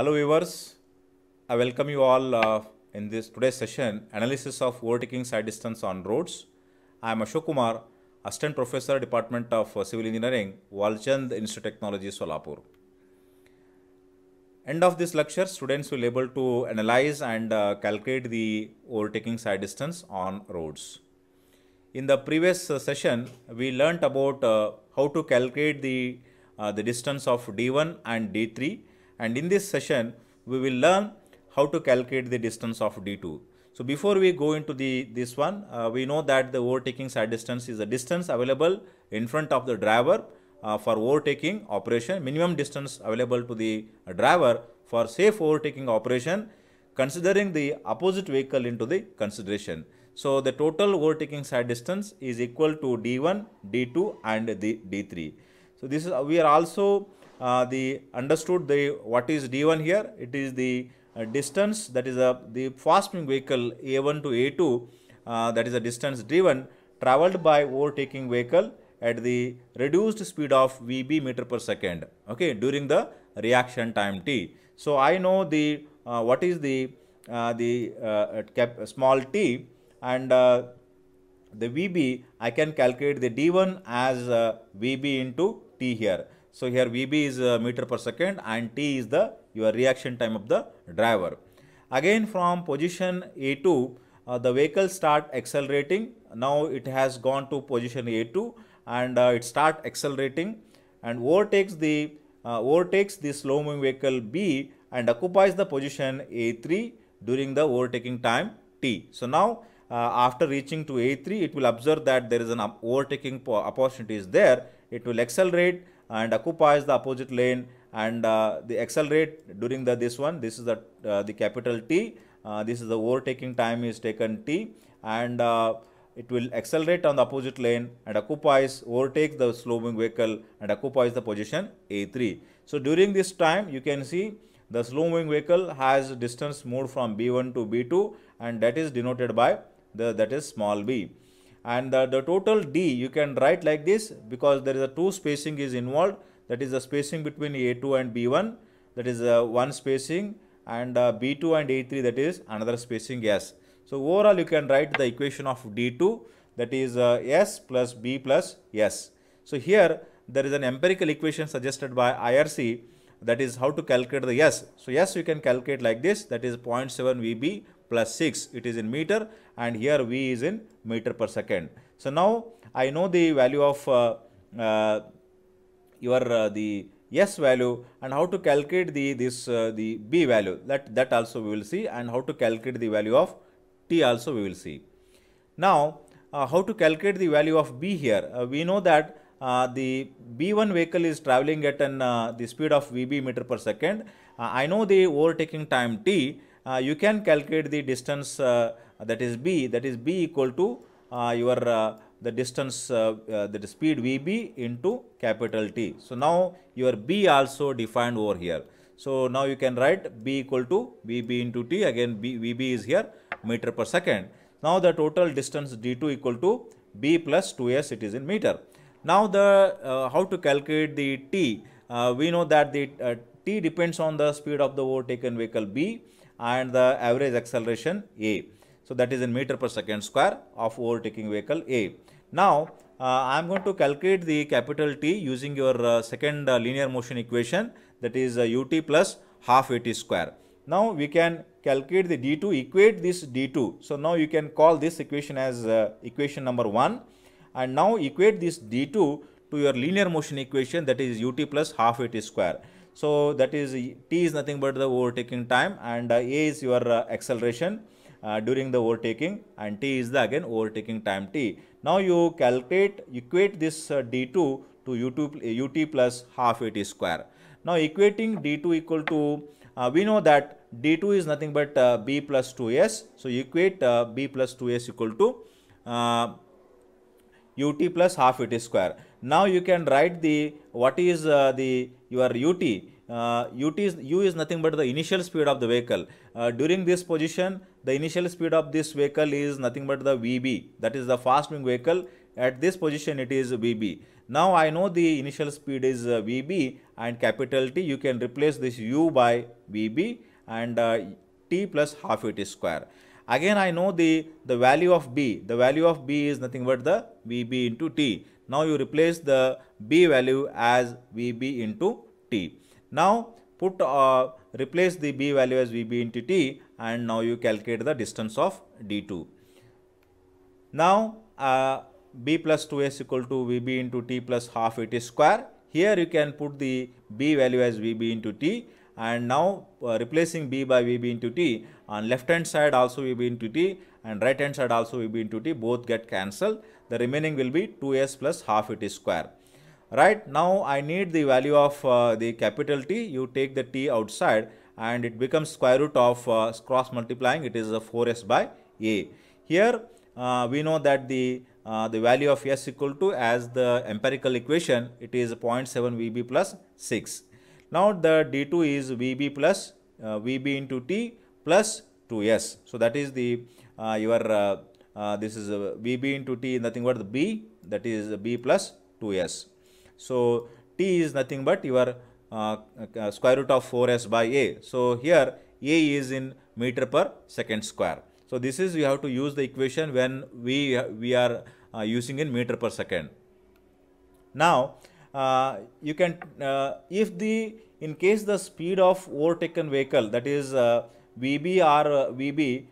Hello viewers, I welcome you all uh, in this today's session, Analysis of Overtaking Side Distance on Roads. I am Ashok Kumar, Assistant Professor, Department of uh, Civil Engineering, Walchand Institute of Technology, Solapur. End of this lecture, students will be able to analyze and uh, calculate the overtaking side distance on roads. In the previous uh, session, we learnt about uh, how to calculate the, uh, the distance of D1 and D3 and in this session we will learn how to calculate the distance of D2. So before we go into the this one, uh, we know that the overtaking side distance is the distance available in front of the driver uh, for overtaking operation, minimum distance available to the driver for safe overtaking operation, considering the opposite vehicle into the consideration. So the total overtaking side distance is equal to D1, D2 and the D3. So this is, we are also uh, the understood the what is d1 here it is the uh, distance that is uh, a the fast moving vehicle a1 to a2 uh, that is a distance driven traveled by overtaking vehicle at the reduced speed of vb meter per second okay during the reaction time t so i know the uh, what is the the cap, small t and the VB, I can calculate the D1 as uh, VB into T here. So here Vb is meter per second and T is the your reaction time of the driver. Again from position A2, uh, the vehicle start accelerating. Now it has gone to position A2 and uh, it start accelerating and overtakes the uh, overtakes the slow moving vehicle B and occupies the position A3 during the overtaking time T. So now uh, after reaching to A3, it will observe that there is an overtaking opportunity is there. It will accelerate and occupies the opposite lane and uh, the accelerate during the this one this is the uh, the capital T uh, this is the overtaking time is taken T and uh, it will accelerate on the opposite lane and occupies overtakes the slow moving vehicle and occupies the position A3 so during this time you can see the slow moving vehicle has distance moved from B1 to B2 and that is denoted by the that is small b and the, the total D you can write like this because there is a two spacing is involved that is the spacing between A2 and B1 that is a uh, one spacing and uh, B2 and A3 that is another spacing S. So overall you can write the equation of D2 that is uh, S plus B plus S. So here there is an empirical equation suggested by IRC that is how to calculate the S. So S you can calculate like this that is 0.7 VB plus 6 it is in meter and here V is in meter per second. So now I know the value of uh, uh, your uh, the S value and how to calculate the this uh, the B value that that also we will see and how to calculate the value of T also we will see. Now uh, how to calculate the value of B here uh, we know that uh, the B1 vehicle is traveling at an uh, the speed of VB meter per second. Uh, I know the overtaking time t. you can calculate the distance uh, that is b that is b equal to uh, your uh, the distance that is speed vb into capital T. So now your b also defined over here. So now you can write b equal to vb into t again b, vb is here meter per second. Now the total distance d2 equal to b plus 2s it is in meter. Now the uh, how to calculate the t uh, we know that the uh, t depends on the speed of the overtaken vehicle b and the average acceleration a. So that is in meter per second square of overtaking vehicle A. Now uh, I am going to calculate the capital T using your uh, second uh, linear motion equation that is ut plus half at square. Now we can calculate the d2, equate this d2. So now you can call this equation as uh, equation number 1 and now equate this d2 to your linear motion equation that is ut plus half at square. So that is t is nothing but the overtaking time and uh, a is your uh, acceleration. Uh, during the overtaking and t is the again overtaking time t. Now you calculate, equate this uh, d2 to u2, ut uh, plus half at square. Now equating d2 equal to, uh, we know that d2 is nothing but uh, b plus 2s. So equate uh, b plus 2s equal to ut uh, plus half a t square. Now you can write the, what is the, your ut. ut is, u is nothing but the initial speed of the vehicle. during this position, the initial speed of this vehicle is nothing but the VB that is the fast moving vehicle at this position it is VB. Now I know the initial speed is uh, VB and capital T you can replace this U by VB and uh, T plus half it is square. Again I know the, the value of B. The value of B is nothing but the VB into T. Now you replace the B value as VB into T. Now put uh, replace the b value as vb into t and now you calculate the distance of d2. Now uh, b plus 2s equal to vb into t plus half it is square. Here you can put the b value as vb into t and now uh, replacing b by vb into t on left hand side also vb into t and right hand side also vb into t both get cancelled. The remaining will be 2s plus half it is square right now i need the value of uh, the capital t you take the t outside and it becomes square root of uh, cross multiplying it is a 4s by a here uh, we know that the uh, the value of s equal to as the empirical equation it is 0.7 vb plus 6 now the d2 is vb plus uh, vb into t plus 2s so that is the uh, your this is vb into t nothing but the b that is b plus 2s so t is nothing but your uh, uh, square root of 4s by a. So here a is in meter per second square. So this is you have to use the equation when we, we are uh, using in meter per second. Now uh, you can uh, if the in case the speed of overtaken vehicle that is uh, VB or VB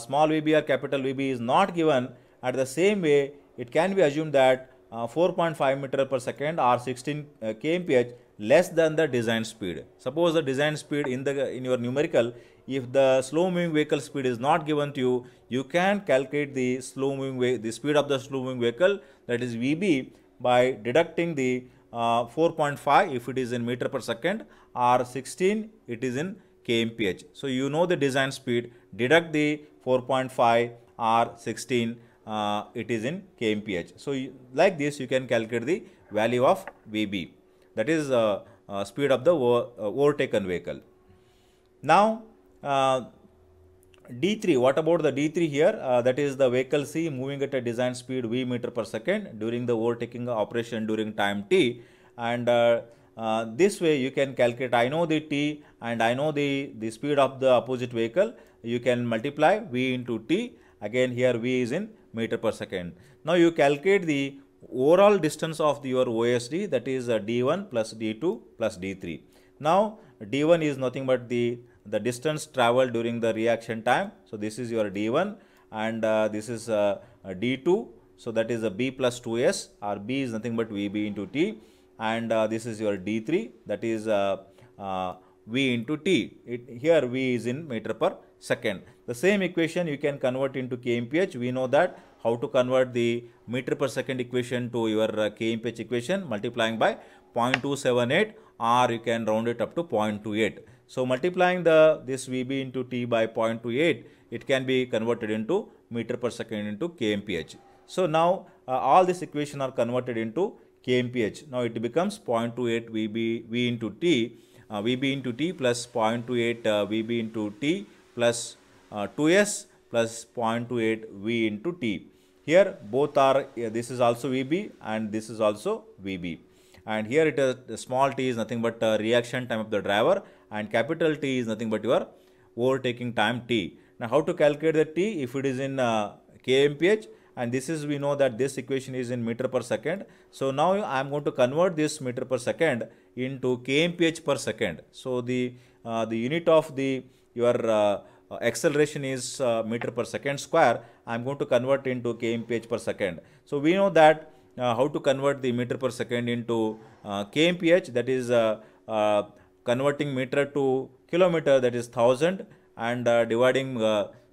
small VB or capital VB is not given at the same way it can be assumed that uh, 4.5 meter per second or 16 uh, kmph less than the design speed. Suppose the design speed in the in your numerical, if the slow moving vehicle speed is not given to you, you can calculate the slow moving the speed of the slow moving vehicle that is VB by deducting the uh, 4.5 if it is in meter per second or 16 it is in kmph. So you know the design speed, deduct the 4.5 or 16 uh, it is in kmph. So like this you can calculate the value of VB that is uh, uh, speed of the uh, overtaken vehicle. Now uh, D3 what about the D3 here uh, that is the vehicle C moving at a design speed V meter per second during the overtaking operation during time T and uh, this way you can calculate I know the t and I know the, the speed of the opposite vehicle you can multiply v into t again here v is in meter per second. Now you calculate the overall distance of your OSD that is uh, D1 plus D2 plus D3. Now D1 is nothing but the, the distance traveled during the reaction time. So this is your D1 and uh, this is uh, D2. So that is a B plus 2S or B is nothing but VB into T and uh, this is your D3 that is uh, uh, V into T. It, here V is in meter per second. The same equation you can convert into kmph. We know that how to convert the meter per second equation to your uh, kmph equation multiplying by 0.278 or you can round it up to 0.28. So multiplying the this Vb into T by 0.28, it can be converted into meter per second into kmph. So now uh, all this equation are converted into kmph. Now it becomes 0.28 Vb V into T, uh, Vb into T plus 0.28 uh, Vb into T plus uh, 2s plus 0.28 v into t. Here both are, yeah, uh, this is also Vb and this is also Vb. And here it is, the small t is nothing but uh, reaction time of the driver and capital T is nothing but your overtaking time t. Now how to calculate the t if it is in uh, kmph and this is we know that this equation is in meter per second. So now I am going to convert this meter per second into kmph per second. So the uh, the unit of the your uh, uh, acceleration is uh, meter per second square, I'm going to convert into kmph per second. So we know that how to convert the meter per second into kmph, that is converting meter to kilometer, that is 1000 and dividing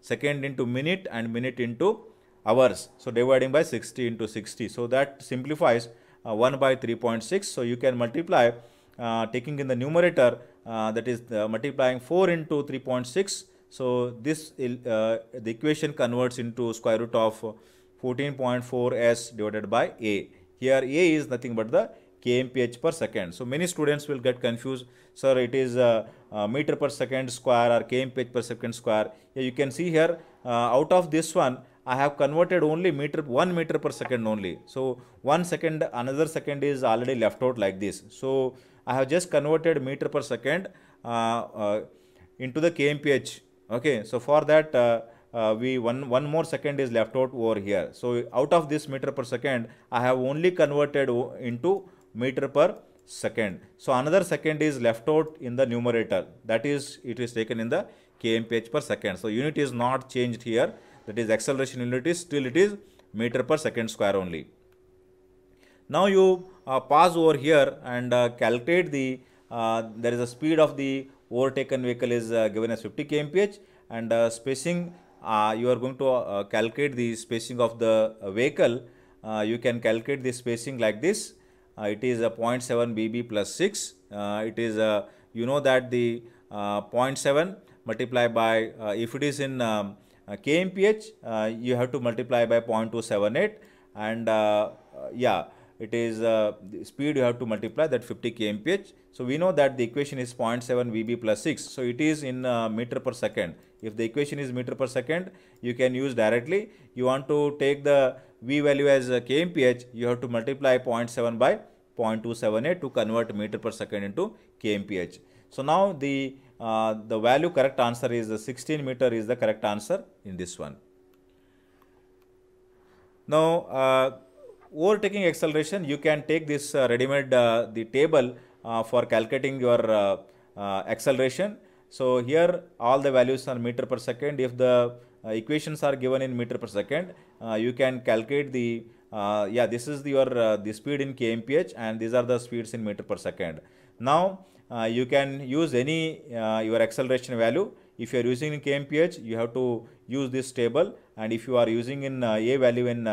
second into minute and minute into hours. So dividing by 60 into 60. So that simplifies uh, 1 by 3.6. So you can multiply uh, taking in the numerator uh, that is uh, multiplying 4 into 3.6 so this uh, the equation converts into square root of 14.4 s divided by a here a is nothing but the kmph per second so many students will get confused sir it is uh, meter per second square or kmph per second square yeah, you can see here out of this one I have converted only meter 1 meter per second only. So 1 second another second is already left out like this. So I have just converted meter per second uh, uh, into the kmph. Okay, so for that uh, uh, we one one more second is left out over here so out of this meter per second i have only converted into meter per second so another second is left out in the numerator that is it is taken in the kmph per second so unit is not changed here that is acceleration unit is still it is meter per second square only now you uh, pass over here and uh, calculate the, uh, there is a speed of the overtaken vehicle is given as 50 kmph and spacing, you are going to calculate the spacing of the vehicle. you can calculate the spacing like this. it is a 0.7 bb plus 6. it is, a, you know that the 0.7 multiplied by, if it is in um, kmph uh, you have to multiply by 0.278 and uh, yeah it is uh, speed you have to multiply that 50 kmph. So we know that the equation is 0.7 Vb plus 6. So it is in uh, meter per second. If the equation is meter per second, you can use directly. You want to take the V value as uh, kmph, you have to multiply 0.7 by 0.278 to convert meter per second into kmph. So now the, uh, the value correct answer is the uh, 16 meter is the correct answer in this one. Now, uh, overtaking acceleration, you can take this uh, ready-made uh, the table uh, for calculating your acceleration. So here all the values are meter per second. If the equations are given in meter per second, you can calculate the uh, yeah this is the, your uh, the speed in kmph and these are the speeds in meter per second now uh, you can use any your acceleration value if you are using in kmph you have to use this table and if you are using in a value in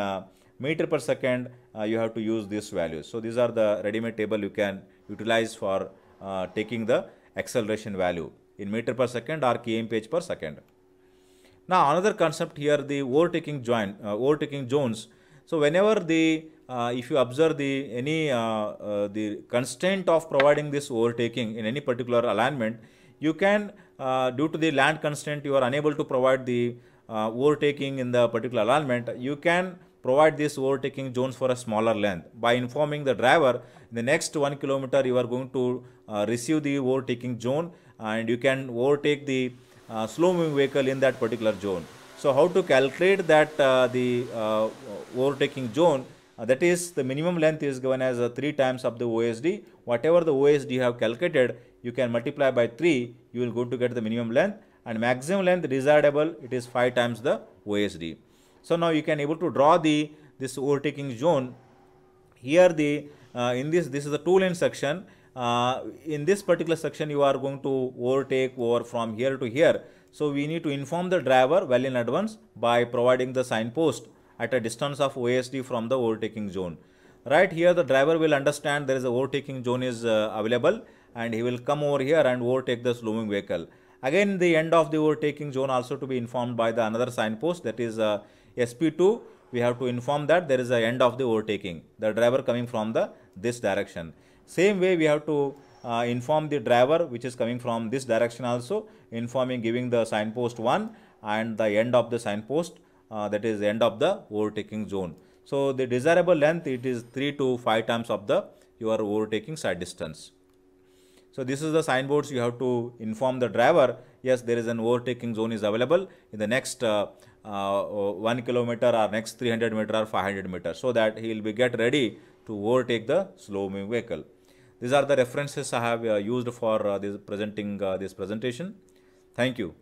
meter per second uh, you have to use this value. So these are the ready-made table you can utilize for uh, taking the acceleration value in meter per second or kmph per second. Now another concept here the overtaking joint uh, overtaking zones. So whenever the uh, if you observe the any uh, uh, the constraint of providing this overtaking in any particular alignment, you can due to the land constraint you are unable to provide the overtaking in the particular alignment. You can provide these overtaking zones for a smaller length by informing the driver the next one kilometer you are going to uh, receive the overtaking zone and you can overtake the uh, slow moving vehicle in that particular zone so how to calculate that uh, the uh, overtaking zone uh, that is the minimum length is given as uh, 3 times of the OSD whatever the OSD you have calculated you can multiply by 3 you will go to get the minimum length and maximum length desirable it is 5 times the OSD. So now you can able to draw the this overtaking zone. Here the uh, in this this is a two lane section. Uh, in this particular section you are going to overtake over from here to here. So we need to inform the driver well in advance by providing the signpost at a distance of OSD from the overtaking zone. Right here the driver will understand there is a overtaking zone is uh, available and he will come over here and overtake the slowing vehicle. Again the end of the overtaking zone also to be informed by the another signpost that is uh, SP2, we have to inform that there is an end of the overtaking, the driver coming from the this direction. Same way we have to uh, inform the driver which is coming from this direction also, informing giving the signpost 1 and the end of the signpost uh, that is end of the overtaking zone. So the desirable length it is 3 to 5 times of the your overtaking side distance. So this is the signboards you have to inform the driver, yes there is an overtaking zone is available in the next uh, uh, uh, 1 kilometer or next 300 meter or 500 meter so that he will be get ready to overtake the slow moving vehicle. These are the references I have uh, used for this presenting this presentation. Thank you.